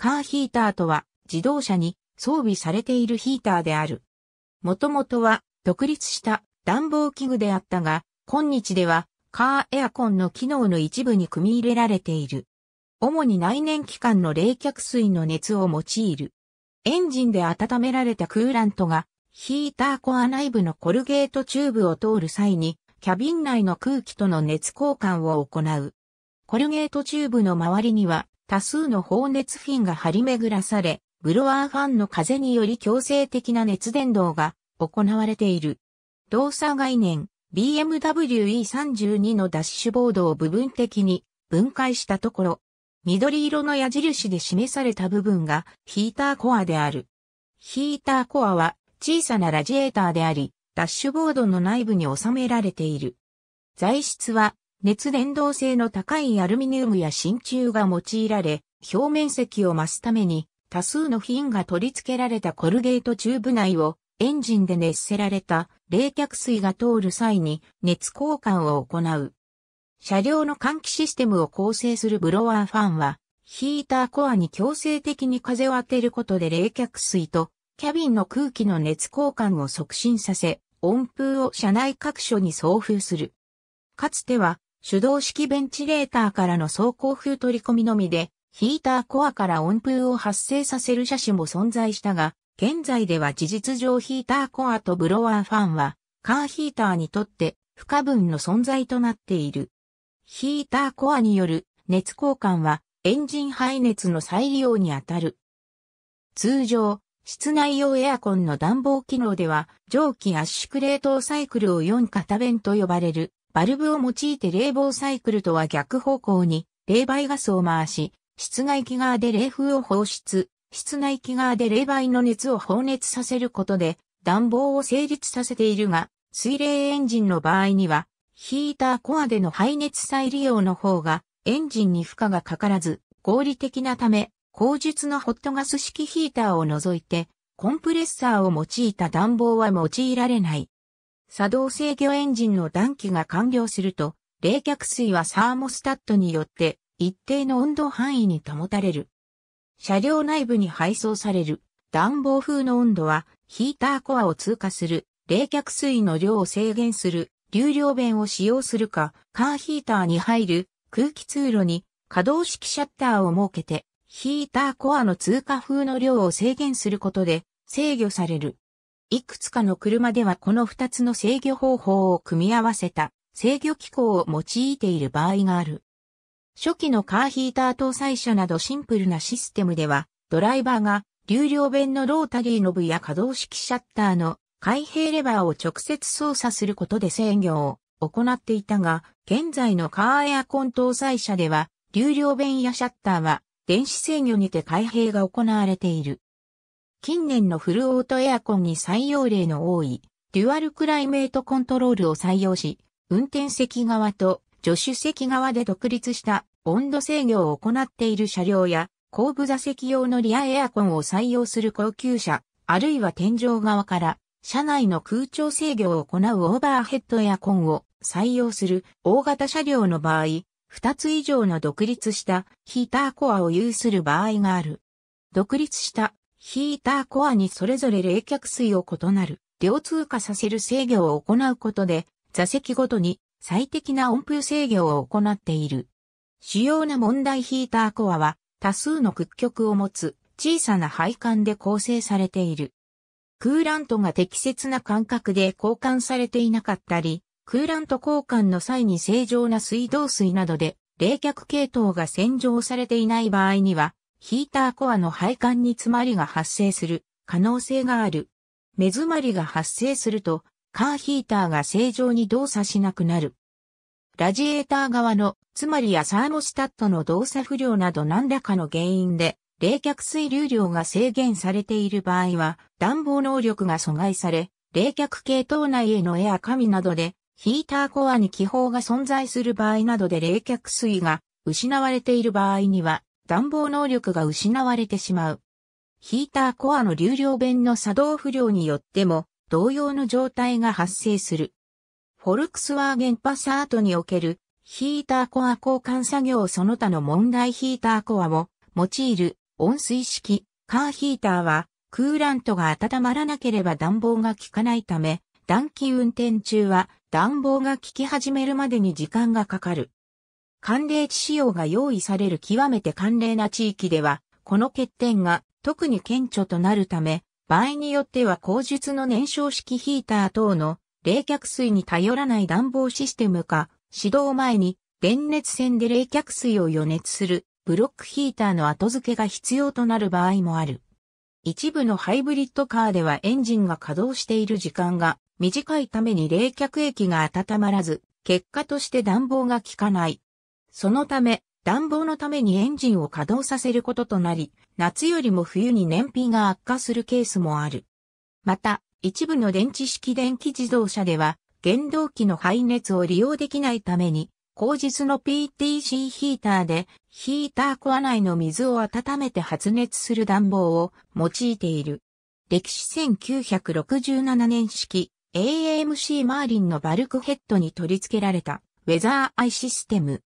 カーヒーターとは自動車に装備されているヒーターである。もともとは独立した暖房器具であったが、今日ではカーエアコンの機能の一部に組み入れられている。主に内燃機関の冷却水の熱を用いる。エンジンで温められたクーラントがヒーターコア内部のコルゲートチューブを通る際にキャビン内の空気との熱交換を行う。コルゲートチューブの周りには多数の放熱フィンが張り巡らされ、ブロワーファンの風により強制的な熱伝導が行われている。動作概念 BMW E32 のダッシュボードを部分的に分解したところ、緑色の矢印で示された部分がヒーターコアである。ヒーターコアは小さなラジエーターであり、ダッシュボードの内部に収められている。材質は熱伝導性の高いアルミニウムや真鍮が用いられ、表面積を増すために多数のフィンが取り付けられたコルゲートチューブ内をエンジンで熱せられた冷却水が通る際に熱交換を行う。車両の換気システムを構成するブロワーファンは、ヒーターコアに強制的に風を当てることで冷却水とキャビンの空気の熱交換を促進させ、温風を車内各所に送風する。かつては手動式ベンチレーターからの走行風取り込みのみで、ヒーターコアから温風を発生させる車種も存在したが、現在では事実上ヒーターコアとブロワーファンは、カーヒーターにとって不可分の存在となっている。ヒーターコアによる熱交換はエンジン排熱の再利用にあたる。通常、室内用エアコンの暖房機能では蒸気圧縮冷凍サイクルを4型弁と呼ばれるバルブを用いて冷房サイクルとは逆方向に冷媒ガスを回し、室外機側で冷風を放出、室内機側で冷媒の熱を放熱させることで暖房を成立させているが、水冷エンジンの場合には、ヒーターコアでの排熱再利用の方がエンジンに負荷がかからず合理的なため、後述のホットガス式ヒーターを除いて、コンプレッサーを用いた暖房は用いられない。作動制御エンジンの暖気が完了すると、冷却水はサーモスタットによって一定の温度範囲に保たれる。車両内部に配送される暖房風の温度はヒーターコアを通過する冷却水の量を制限する流量弁を使用するか、カーヒーターに入る空気通路に可動式シャッターを設けてヒーターコアの通過風の量を制限することで制御される。いくつかの車ではこの2つの制御方法を組み合わせた制御機構を用いている場合がある。初期のカーヒーター搭載車などシンプルなシステムでは、ドライバーが流量弁のロータリーノブや可動式シャッターの開閉レバーを直接操作することで制御を行っていたが、現在のカーエアコン搭載車では、流量弁やシャッターは電子制御にて開閉が行われている。近年のフルオートエアコンに採用例の多い、デュアルクライメートコントロールを採用し、運転席側と助手席側で独立した温度制御を行っている車両や、後部座席用のリアエアコンを採用する高級車、あるいは天井側から車内の空調制御を行うオーバーヘッドエアコンを採用する大型車両の場合、2つ以上の独立したヒーターコアを有する場合がある。独立したヒーターコアにそれぞれ冷却水を異なる、両通過させる制御を行うことで、座席ごとに最適な温風制御を行っている。主要な問題ヒーターコアは、多数の屈曲を持つ小さな配管で構成されている。クーラントが適切な間隔で交換されていなかったり、クーラント交換の際に正常な水道水などで冷却系統が洗浄されていない場合には、ヒーターコアの配管に詰まりが発生する可能性がある。目詰まりが発生すると、カーヒーターが正常に動作しなくなる。ラジエーター側の、つまりやサーモスタットの動作不良など何らかの原因で、冷却水流量が制限されている場合は、暖房能力が阻害され、冷却系統内へのエア紙などで、ヒーターコアに気泡が存在する場合などで冷却水が失われている場合には、暖房能力が失われてしまう。ヒーターコアの流量弁の作動不良によっても同様の状態が発生する。フォルクスワーゲンパサートにおけるヒーターコア交換作業その他の問題ヒーターコアも用いる温水式カーヒーターはクーラントが温まらなければ暖房が効かないため暖気運転中は暖房が効き始めるまでに時間がかかる。寒冷地仕様が用意される極めて寒冷な地域では、この欠点が特に顕著となるため、場合によっては口述の燃焼式ヒーター等の冷却水に頼らない暖房システムか、指導前に電熱線で冷却水を予熱するブロックヒーターの後付けが必要となる場合もある。一部のハイブリッドカーではエンジンが稼働している時間が短いために冷却液が温まらず、結果として暖房が効かないそのため、暖房のためにエンジンを稼働させることとなり、夏よりも冬に燃費が悪化するケースもある。また、一部の電池式電気自動車では、原動機の排熱を利用できないために、後日の PTC ヒーターで、ヒーターコア内の水を温めて発熱する暖房を用いている。歴史1967年式 AMC マーリンのバルクヘッドに取り付けられたウェザーアイシステム。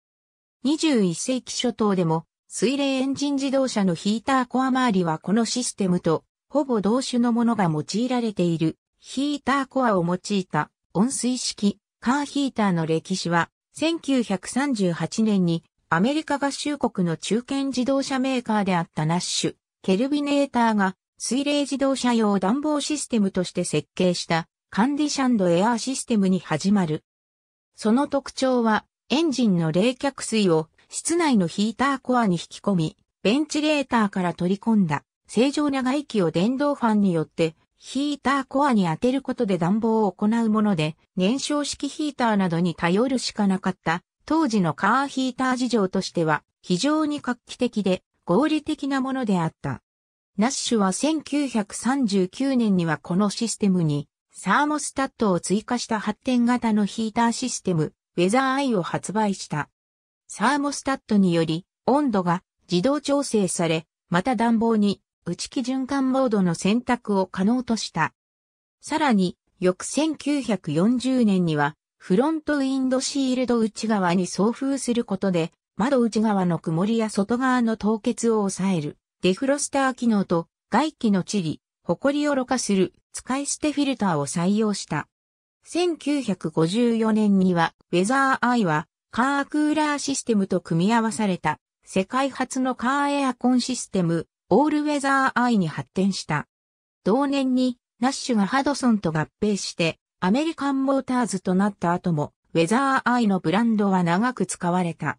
21世紀初頭でも、水冷エンジン自動車のヒーターコア周りはこのシステムと、ほぼ同種のものが用いられている、ヒーターコアを用いた温水式カーヒーターの歴史は、1938年にアメリカ合衆国の中堅自動車メーカーであったナッシュ、ケルビネーターが水冷自動車用暖房システムとして設計したカンディシャンドエアーシステムに始まる。その特徴はエンジンの冷却水を室内のヒーターコアに引き込み、ベンチレーターから取り込んだ正常な外気を電動ファンによってヒーターコアに当てることで暖房を行うもので、燃焼式ヒーターなどに頼るしかなかった当時のカーヒーター事情としては非常に画期的で合理的なものであった。ナッシュは1939年にはこのシステムにサーモスタットを追加した発展型のヒーターシステムウェザーアイを発売した。サーモスタットにより、温度が自動調整され、また暖房に内気循環モードの選択を可能とした。さらに、翌1940年には、フロントウィンドシールド内側に送風することで、窓内側の曇りや外側の凍結を抑える、デフロスター機能と外気の地理、埃をろ過する使い捨てフィルターを採用した。1954年には、ウェザーアイは、カークーラーシステムと組み合わされた、世界初のカーエアコンシステム、オールウェザーアイに発展した。同年に、ナッシュがハドソンと合併して、アメリカンモーターズとなった後も、ウェザーアイのブランドは長く使われた。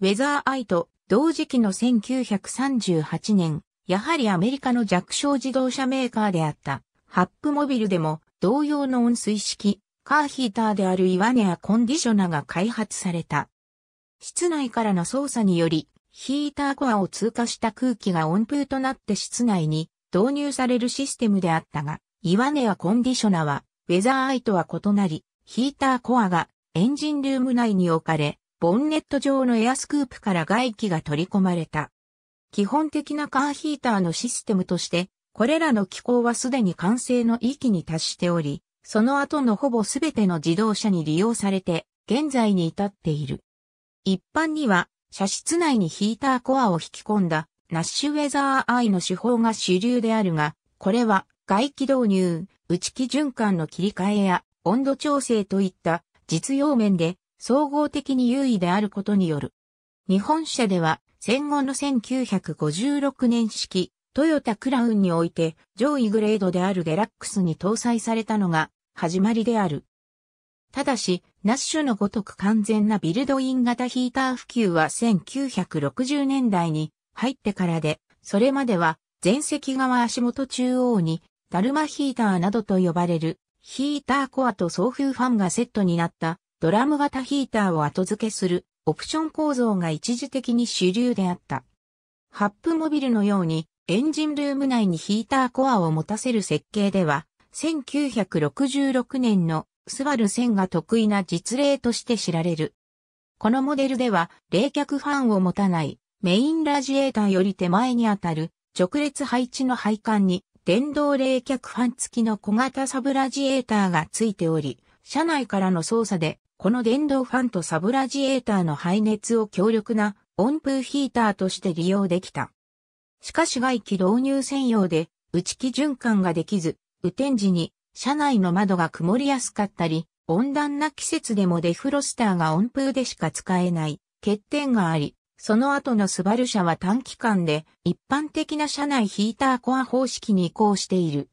ウェザーアイと同時期の1938年、やはりアメリカの弱小自動車メーカーであった、ハップモビルでも同様の温水式、カーヒーターであるイワネアコンディショナが開発された。室内からの操作により、ヒーターコアを通過した空気が温風となって室内に導入されるシステムであったが、イワネアコンディショナは、ウェザーアイとは異なり、ヒーターコアがエンジンルーム内に置かれ、ボンネット上のエアスクープから外気が取り込まれた。基本的なカーヒーターのシステムとして、これらの機構はすでに完成の域に達しており、その後のほぼすべての自動車に利用されて、現在に至っている。一般には、車室内にヒーターコアを引き込んだ、ナッシュウェザーアイの手法が主流であるが、これは外気導入、内気循環の切り替えや温度調整といった実用面で総合的に優位であることによる。日本車では戦後の1956年式トヨタクラウンにおいて上位グレードであるデラックスに搭載されたのが始まりである。ただし、ナッシュのごとく完全なビルドイン型ヒーター普及は1960年代に入ってからで、それまでは前席側足元中央にダルマヒーターなどと呼ばれるヒーターコアと送風ファンがセットになったドラム型ヒーターを後付けするオプション構造が一時的に主流であった。ハップモビルのようにエンジンルーム内にヒーターコアを持たせる設計では、1966年のスバル1000が得意な実例として知られる。このモデルでは、冷却ファンを持たないメインラジエーターより手前にあたる直列配置の配管に電動冷却ファン付きの小型サブラジエーターが付いており、車内からの操作で、この電動ファンとサブラジエーターの排熱を強力な温風ヒーターとして利用できた。しかし外気導入専用で、内気循環ができず、雨天時に車内の窓が曇りやすかったり、温暖な季節でもデフロスターが温風でしか使えない欠点があり、その後のスバル車は短期間で一般的な車内ヒーターコア方式に移行している。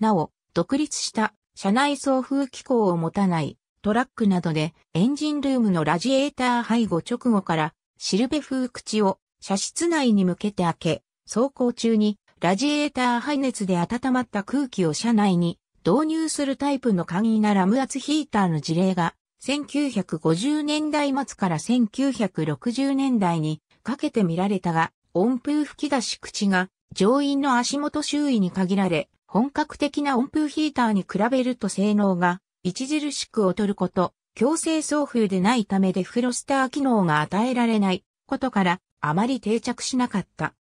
なお、独立した車内送風機構を持たないトラックなどでエンジンルームのラジエーター背後直後からシルベ風口を車室内に向けて開け、走行中にラジエーター排熱で温まった空気を車内に導入するタイプの簡易なラム圧ヒーターの事例が1950年代末から1960年代にかけて見られたが、温風吹き出し口が乗員の足元周囲に限られ、本格的な温風ヒーターに比べると性能が著しく劣ること、強制送風でないためでフロスター機能が与えられないことから、あまり定着しなかった。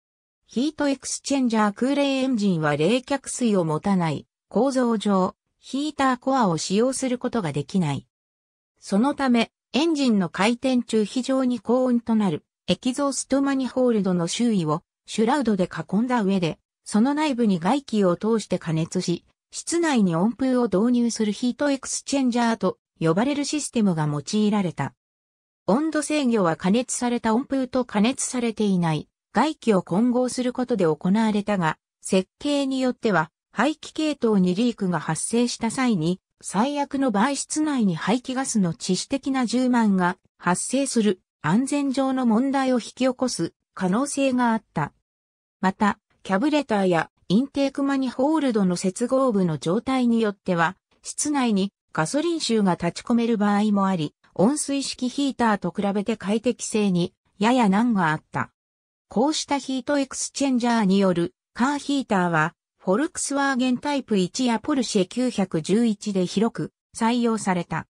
ヒートエクスチェンジャー空冷エンジンは冷却水を持たない構造上、ヒーターコアを使用することができない。そのため、エンジンの回転中非常に高温となるエキゾーストマニホールドの周囲をシュラウドで囲んだ上で、その内部に外気を通して加熱し、室内に温風を導入するヒートエクスチェンジャーと呼ばれるシステムが用いられた。温度制御は加熱された温風と加熱されていない外気を混合することで行われたが、設計によっては排気系統にリークが発生した際に、最悪の場合室内に排気ガスの致死的な充満が発生する安全上の問題を引き起こす可能性があった。また、キャブレターやインテークマニホールドの接合部の状態によっては、室内にガソリン臭が立ち込める場合もあり、温水式ヒーターと比べて快適性にやや難があった。こうしたヒートエクスチェンジャーによるカーヒーターは、フォルクスワーゲンタイプ1やポルシェ911で広く採用された。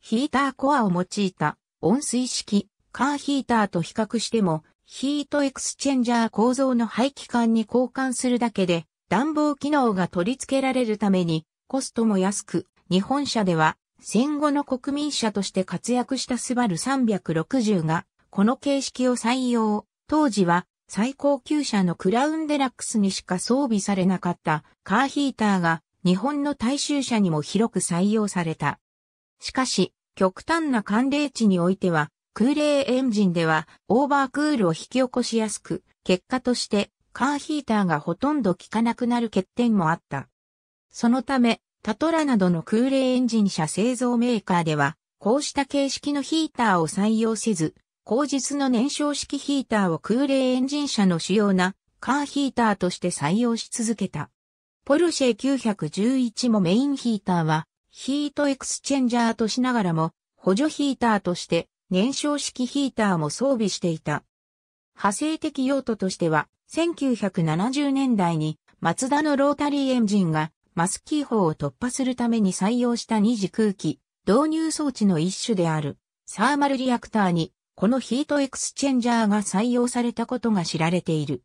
ヒーターコアを用いた温水式カーヒーターと比較しても、ヒートエクスチェンジャー構造の排気管に交換するだけで暖房機能が取り付けられるためにコストも安く、日本車では戦後の国民車として活躍したスバル360が、この形式を採用。当時は、最高級車のクラウンデラックスにしか装備されなかったカーヒーターが日本の大衆車にも広く採用された。しかし、極端な寒冷地においては、空冷エンジンではオーバークールを引き起こしやすく、結果としてカーヒーターがほとんど効かなくなる欠点もあった。そのため、タトラなどの空冷エンジン車製造メーカーでは、こうした形式のヒーターを採用せず、後日の燃焼式ヒーターを空冷エンジン車の主要なカーヒーターとして採用し続けた。ポルシェ911もメインヒーターはヒートエクスチェンジャーとしながらも補助ヒーターとして燃焼式ヒーターも装備していた。派生的用途としては1970年代にマツダのロータリーエンジンがマスキー法を突破するために採用した二次空気、導入装置の一種である、サーマルリアクターに、このヒートエクスチェンジャーが採用されたことが知られている。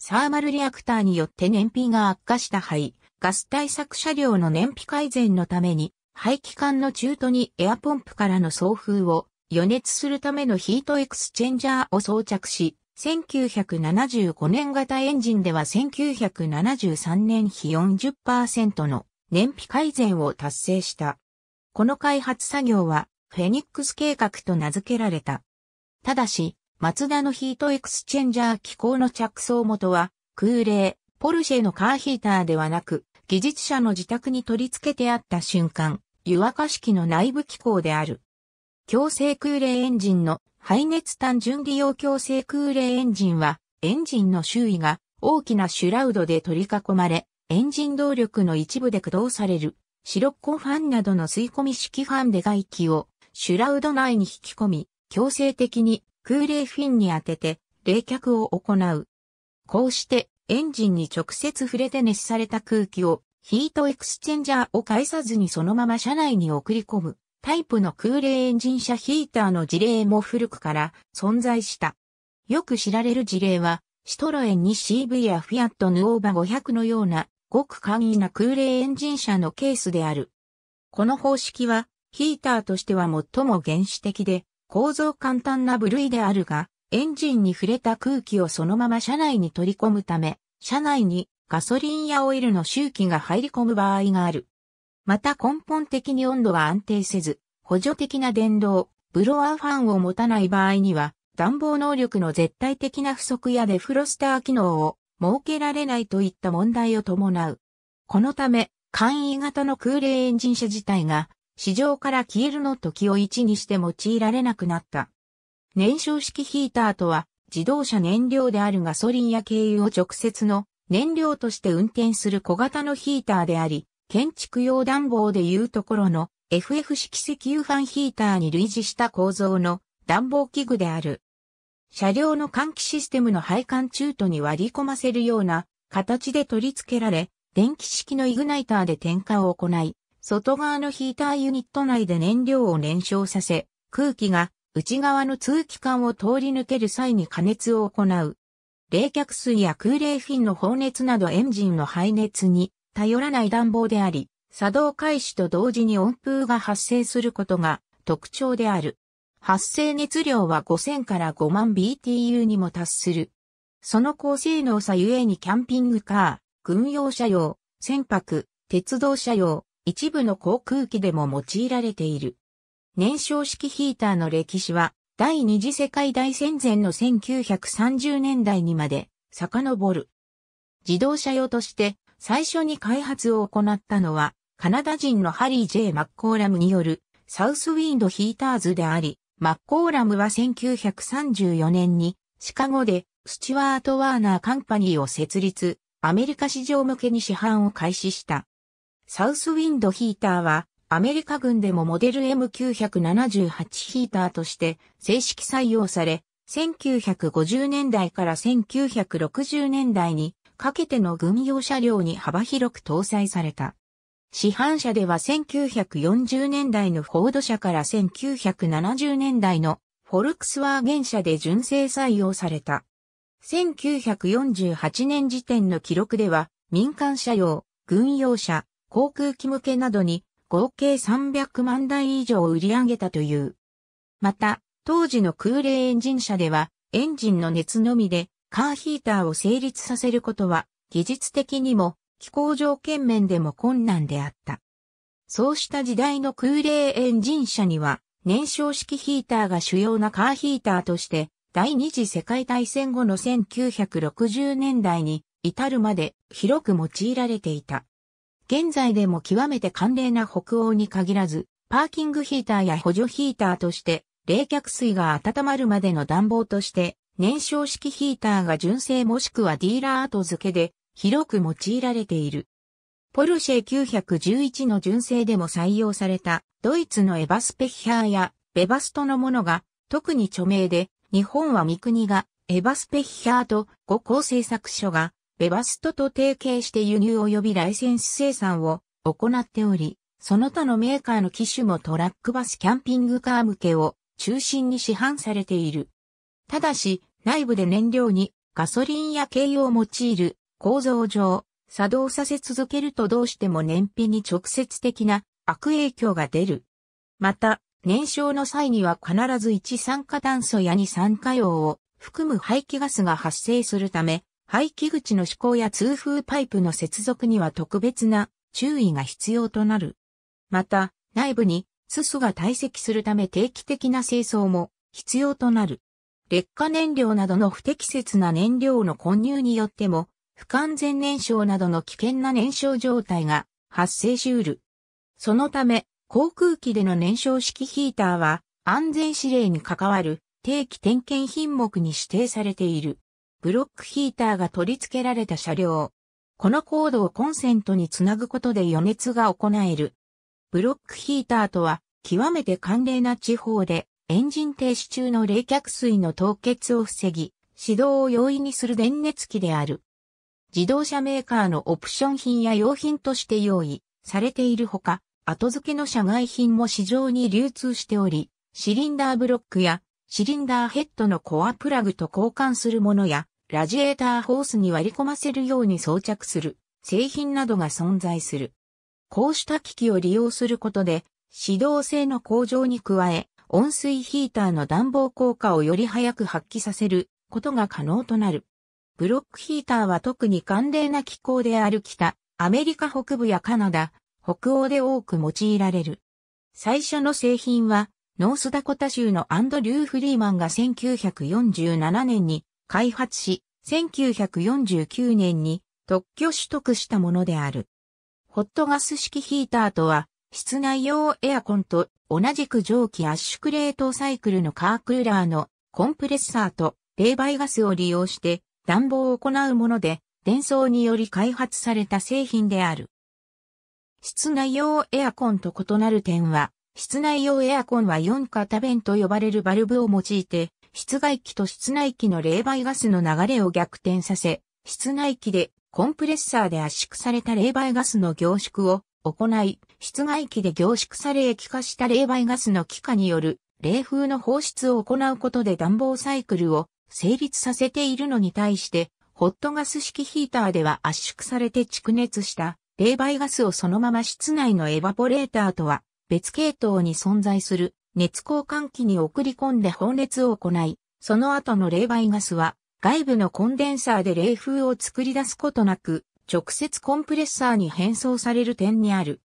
サーマルリアクターによって燃費が悪化した肺、ガス対策車両の燃費改善のために、排気管の中途にエアポンプからの送風を予熱するためのヒートエクスチェンジャーを装着し、1975年型エンジンでは1973年比40%の燃費改善を達成した。この開発作業はフェニックス計画と名付けられた。ただし、マツダのヒートエクスチェンジャー機構の着想元は空冷、ポルシェのカーヒーターではなく、技術者の自宅に取り付けてあった瞬間、湯沸かし器の内部機構である。強制空冷エンジンの排熱単純利用強制空冷エンジンは、エンジンの周囲が大きなシュラウドで取り囲まれ、エンジン動力の一部で駆動される、シロッコファンなどの吸い込み式ファンで外気をシュラウド内に引き込み、強制的に空冷フィンに当てて冷却を行う。こうしてエンジンに直接触れて熱された空気をヒートエクスチェンジャーを介さずにそのまま車内に送り込むタイプの空冷エンジン車ヒーターの事例も古くから存在した。よく知られる事例は、シトロエン 2CV やフィアットヌオーバ500のようなごく簡易な空冷エンジン車のケースである。この方式はヒーターとしては最も原始的で構造簡単な部類であるが、エンジンに触れた空気をそのまま車内に取り込むため、車内にガソリンやオイルの周期が入り込む場合がある。また根本的に温度は安定せず、補助的な電動、ブロワーファンを持たない場合には、暖房能力の絶対的な不足やデフロスター機能を設けられないといった問題を伴う。このため、簡易型の空冷エンジン車自体が、市場から消えるの時を1にして用いられなくなった。燃焼式ヒーターとは、自動車燃料であるガソリンや軽油を直接の燃料として運転する小型のヒーターであり、建築用暖房でいうところの FF 式石油ファンヒーターに類似した構造の暖房器具である。車両の換気システムの配管中途に割り込ませるような形で取り付けられ、電気式のイグナイターで点火を行い、外側のヒーターユニット内で燃料を燃焼させ、空気が内側の通気管を通り抜ける際に加熱を行う。冷却水や空冷フィンの放熱などエンジンの排熱に頼らない暖房であり、作動開始と同時に温風が発生することが特徴である。発生熱量は5000から5万 BTU にも達する。その高性能さゆえにキャンピングカー、軍用車用、船舶、鉄道車用、一部の航空機でも用いられている。燃焼式ヒーターの歴史は、第二次世界大戦前の1930年代にまで遡る。自動車用として最初に開発を行ったのは、カナダ人のハリー・ J・ マッコーラムによるサウスウィンドヒーターズであり、マッコーラムは1934年にシカゴでスチュワート・ワーナー・カンパニーを設立、アメリカ市場向けに市販を開始した。サウスウィンドヒーターはアメリカ軍でもモデル M978 ヒーターとして正式採用され、1950年代から1960年代にかけての軍用車両に幅広く搭載された。市販車では1940年代のフォード車から1970年代のフォルクスワーゲン車で純正採用された。1948年時点の記録では民間車用、軍用車、航空機向けなどに合計300万台以上売り上げたという。また、当時の空冷エンジン車ではエンジンの熱のみでカーヒーターを成立させることは、技術的にも、気候条件面でも困難であった。そうした時代の空冷エンジン車には、燃焼式ヒーターが主要なカーヒーターとして、第二次世界大戦後の1960年代に至るまで広く用いられていた。現在でも極めて寒冷な北欧に限らず、パーキングヒーターや補助ヒーターとして、冷却水が温まるまでの暖房として燃焼式ヒーターが純正もしくはディーラー後付けで広く用いられている。ポルシェ911の純正でも採用されたドイツのエバスペッヒャーやベバストのものが特に著名で、日本は三国がエバスペッヒャーと五校製作所がベバストと提携して輸入及びライセンス生産を行っており、その他のメーカーの機種もトラックバスキャンピングカー向けを中心に市販されている。ただし、内部で燃料にガソリンや軽油を用いる構造上、作動させ続けるとどうしても燃費に直接的な悪影響が出る。また、燃焼の際には必ず一酸化炭素や二酸化硫黄を含む排気ガスが発生するため、排気口の指向や通風パイプの接続には特別な注意が必要となる。また、内部にすすが堆積するため定期的な清掃も必要となる。劣化燃料などの不適切な燃料の混入によっても、不完全燃焼などの危険な燃焼状態が発生しうる。そのため、航空機での燃焼式ヒーターは、安全指令に関わる定期点検品目に指定されている。ブロックヒーターが取り付けられた車両。このコードをコンセントにつなぐことで余熱が行える。ブロックヒーターとは、極めて寒冷な地方でエンジン停止中の冷却水の凍結を防ぎ、指導を容易にする電熱器である。自動車メーカーのオプション品や用品として用意されているほか、後付けの社外品も市場に流通しており、シリンダーブロックやシリンダーヘッドのコアプラグと交換するものや、ラジエーターホースに割り込ませるように装着する製品などが存在する。こうした機器を利用することで、指導性の向上に加え、温水ヒーターの暖房効果をより早く発揮させることが可能となる。ブロックヒーターは特に寒冷な気候である北、アメリカ北部やカナダ、北欧で多く用いられる。最初の製品は、ノースダコタ州のアンドリュー・フリーマンが1947年に開発し、1949年に特許取得したものである。ホットガス式ヒーターとは、室内用エアコンと同じく蒸気圧縮冷凍サイクルのカークーラーのコンプレッサーと冷媒ガスを利用して暖房を行うもので、伝送により開発された製品である。室内用エアコンと異なる点は、室内用エアコンは4型弁と呼ばれるバルブを用いて、室外機と室内機の冷媒ガスの流れを逆転させ、室内機でコンプレッサーで圧縮された冷媒ガスの凝縮を行い、室外機で凝縮され液化した冷媒ガスの気化による冷風の放出を行うことで暖房サイクルを成立させているのに対して、ホットガス式ヒーターでは圧縮されて蓄熱した冷媒ガスをそのまま室内のエバポレーターとは別系統に存在する熱交換器に送り込んで放熱を行い、その後の冷媒ガスは外部のコンデンサーで冷風を作り出すことなく直接コンプレッサーに変装される点にある。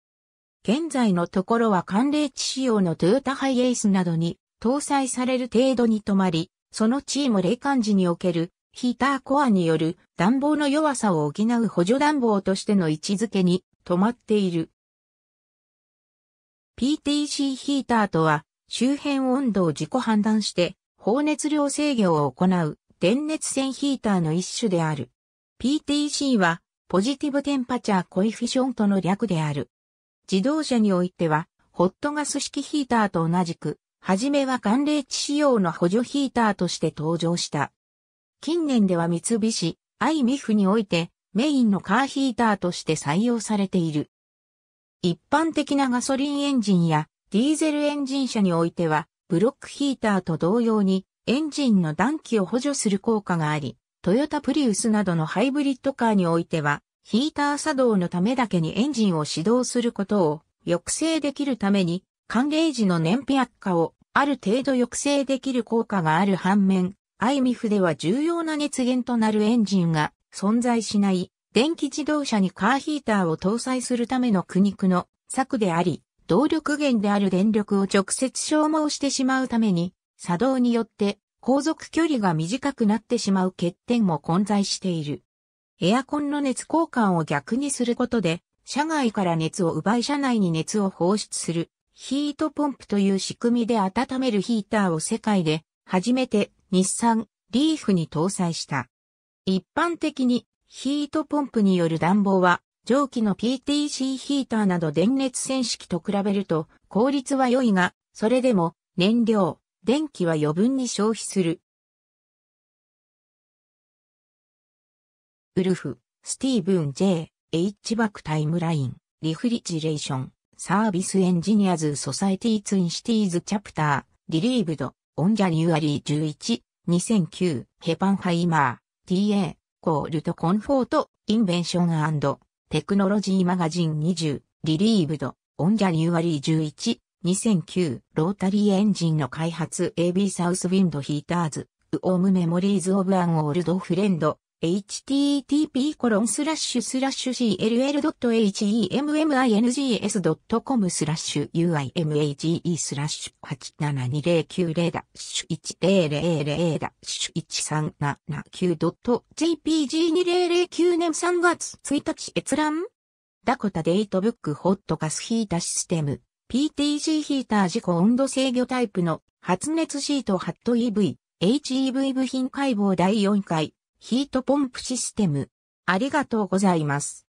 現在のところは寒冷地仕様のトヨタハイエースなどに搭載される程度に止まり、その地位も冷感時におけるヒーターコアによる暖房の弱さを補う補助暖房としての位置づけに止まっている。PTC ヒーターとは周辺温度を自己判断して放熱量制御を行う電熱線ヒーターの一種である。PTC はポジティブテンパチャーコエフィションとの略である。自動車においては、ホットガス式ヒーターと同じく、はじめは寒冷地仕様の補助ヒーターとして登場した。近年では三菱、アイミフにおいて、メインのカーヒーターとして採用されている。一般的なガソリンエンジンやディーゼルエンジン車においては、ブロックヒーターと同様にエンジンの暖気を補助する効果があり、トヨタプリウスなどのハイブリッドカーにおいては、ヒーター作動のためだけにエンジンを始動することを抑制できるために、寒冷時の燃費悪化をある程度抑制できる効果がある反面、アイミフでは重要な熱源となるエンジンが存在しない電気自動車にカーヒーターを搭載するための苦肉の策であり、動力源である電力を直接消耗してしまうために、作動によって航続距離が短くなってしまう欠点も混在している。エアコンの熱交換を逆にすることで、車外から熱を奪い車内に熱を放出するヒートポンプという仕組みで温めるヒーターを世界で初めて日産リーフに搭載した。一般的にヒートポンプによる暖房は蒸気の PTC ヒーターなど電熱線式と比べると効率は良いが、それでも燃料、電気は余分に消費する。ウルフ、スティーブン・ J・ H・ バックタイムライン、リフリジレーション、サービスエンジニアズ・ソサイティ・ツイン・シティーズ・チャプター、リリーブド、オン・ジャニュアリー11、2009、ヘパンハイマー、TA、コールとコンフォート、インベンションテクノロジーマガジン20、リリーブド、オン・ジャニュアリー2009ロータリーエンジンの開発 AB サウスウィンドヒーターズウオームメモリーズオブアンオールドフレンド http コロンスラッシュスラッシュ cll.hemmings.com スラッシュ uimage スラッシュ872090 1000 1379.jpg2009 年3月1日閲覧ダコタデイトブックホットガスヒータシステム PTC ヒーター事故温度制御タイプの発熱シートハット EV、HEV 部品解剖第4回、ヒートポンプシステム。ありがとうございます。